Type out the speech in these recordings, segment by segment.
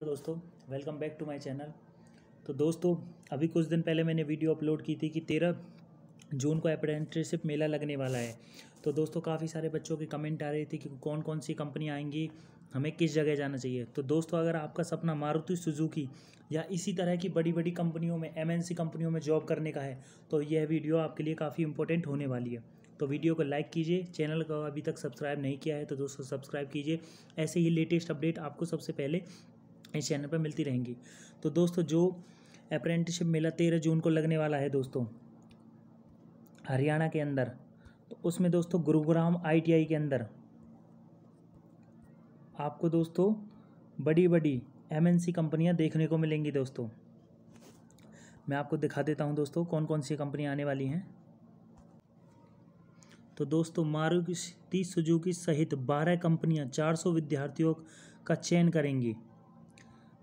तो दोस्तों welcome back to my channel तो दोस्तों अभी कुछ दिन पहले मैंने वीडियो अपलोड की थी कि तेरह जून को अप्रेंटिसशिप मेला लगने वाला है तो दोस्तों काफ़ी सारे बच्चों के कमेंट आ रहे थे कि कौन कौन सी कंपनी आएंगी हमें किस जगह जाना चाहिए तो दोस्तों अगर आपका सपना मारुति सुजुकी या इसी तरह की बड़ी बड़ी कंपनियों में एमएनसी कंपनियों में जॉब करने का है तो यह वीडियो आपके लिए काफ़ी इंपॉर्टेंट होने वाली है तो वीडियो को लाइक कीजिए चैनल को अभी तक सब्सक्राइब नहीं किया है तो दोस्तों सब्सक्राइब कीजिए ऐसे ही लेटेस्ट अपडेट आपको सबसे पहले इस चैनल पर मिलती रहेंगी तो दोस्तों जो अप्रेंटिसशिप मेला तेरह जून को लगने वाला है दोस्तों हरियाणा के अंदर तो उसमें दोस्तों गुरुग्राम आईटीआई के अंदर आपको दोस्तों बड़ी बड़ी एमएनसी कंपनियां देखने को मिलेंगी दोस्तों मैं आपको दिखा देता हूं दोस्तों कौन कौन सी कंपनियां आने वाली हैं तो दोस्तों मारुति सुजुकी सहित 12 कंपनियां 400 विद्यार्थियों का चयन करेंगी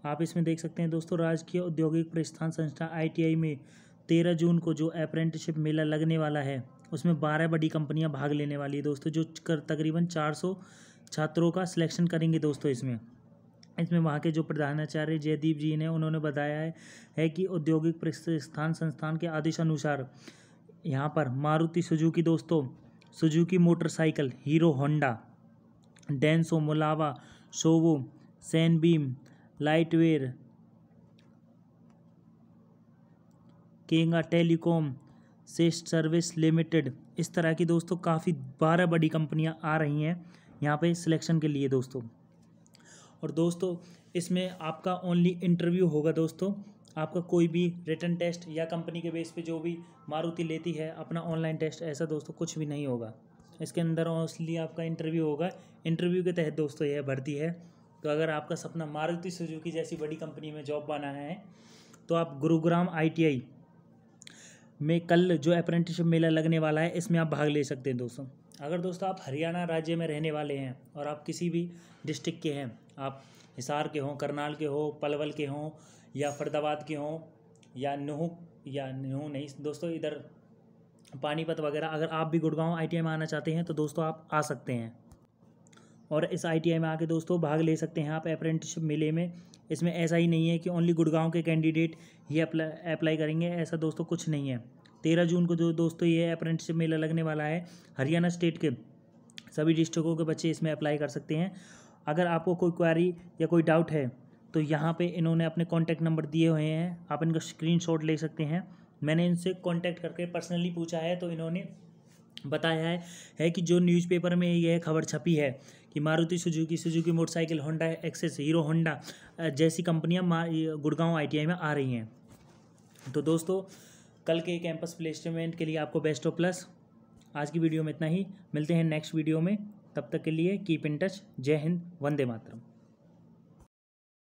आप इसमें देख सकते हैं दोस्तों राजकीय औद्योगिक प्रस्थान संस्था आईटीआई में तेरह जून को जो अप्रेंटिसशिप मेला लगने वाला है उसमें बारह बड़ी कंपनियां भाग लेने वाली है दोस्तों जो कर तकरीबन चार सौ छात्रों का सिलेक्शन करेंगे दोस्तों इसमें इसमें वहाँ के जो प्रधानाचार्य जयदीप जी ने उन्होंने बताया है, है कि औद्योगिक प्रस्थान संस्थान के आदेश अनुसार यहाँ पर मारुति सुजुकी दोस्तों Suzuki motorcycle Hero Honda Denso मुलावा शोवो सैन बीम लाइटवेयर केंगा टेलीकॉम सेस्ट सर्विस लिमिटेड इस तरह की दोस्तों काफ़ी बारह बड़ी कंपनियां आ रही हैं यहाँ पे सिलेक्शन के लिए दोस्तों और दोस्तों इसमें आपका ओनली इंटरव्यू होगा दोस्तों आपका कोई भी रिटर्न टेस्ट या कंपनी के बेस पे जो भी मारुति लेती है अपना ऑनलाइन टेस्ट ऐसा दोस्तों कुछ भी नहीं होगा इसके अंदर ओनली आपका इंटरव्यू होगा इंटरव्यू के तहत दोस्तों यह भर्ती है तो अगर आपका सपना मारुति सुजुकी जैसी बड़ी कंपनी में जॉब पाना है तो आप गुरुग्राम आईटीआई में कल जो अप्रेंटिसशिप मेला लगने वाला है इसमें आप भाग ले सकते हैं दोस्तों अगर दोस्तों आप हरियाणा राज्य में रहने वाले हैं और आप किसी भी डिस्ट्रिक्ट के हैं आप हिसार के हों करनाल के हों पलवल के हों या फरदाबाद के हों या नुह या नूह नहीं दोस्तों इधर पानीपत वगैरह अगर आप भी गुड़गांव आई में आना चाहते हैं तो दोस्तों आप आ सकते हैं और इस आई में आके दोस्तों भाग ले सकते हैं आप अप्रेंटिसशिप मेले में इसमें ऐसा ही नहीं है कि ओनली गुड़गांव के कैंडिडेट ये अप्लाई अप्लाई करेंगे ऐसा दोस्तों कुछ नहीं है तेरह जून को जो दोस्तों ये अप्रेंटिसशिप मेला लगने वाला है हरियाणा स्टेट के सभी डिस्ट्रिक्टों के बच्चे इसमें अप्लाई कर सकते हैं अगर आपको कोई क्वारी या कोई डाउट है तो यहाँ पर इन्होंने अपने कॉन्टैक्ट नंबर दिए हुए हैं आप इनका स्क्रीन ले सकते हैं मैंने इनसे कॉन्टैक्ट करके पर्सनली पूछा है तो इन्होंने बताया है, है कि जो न्यूज़पेपर में यह खबर छपी है कि Maruti Suzuki Suzuki motorcycle Honda Access Hero Honda जैसी कंपनियां गुड़गांव आईटीआई में आ रही हैं तो दोस्तों कल के कैंपस प्लेसमेंट के लिए आपको बेस्ट ऑफ प्लस आज की वीडियो में इतना ही मिलते हैं नेक्स्ट वीडियो में तब तक के लिए कीप इन टच जय हिंद वंदे मातरम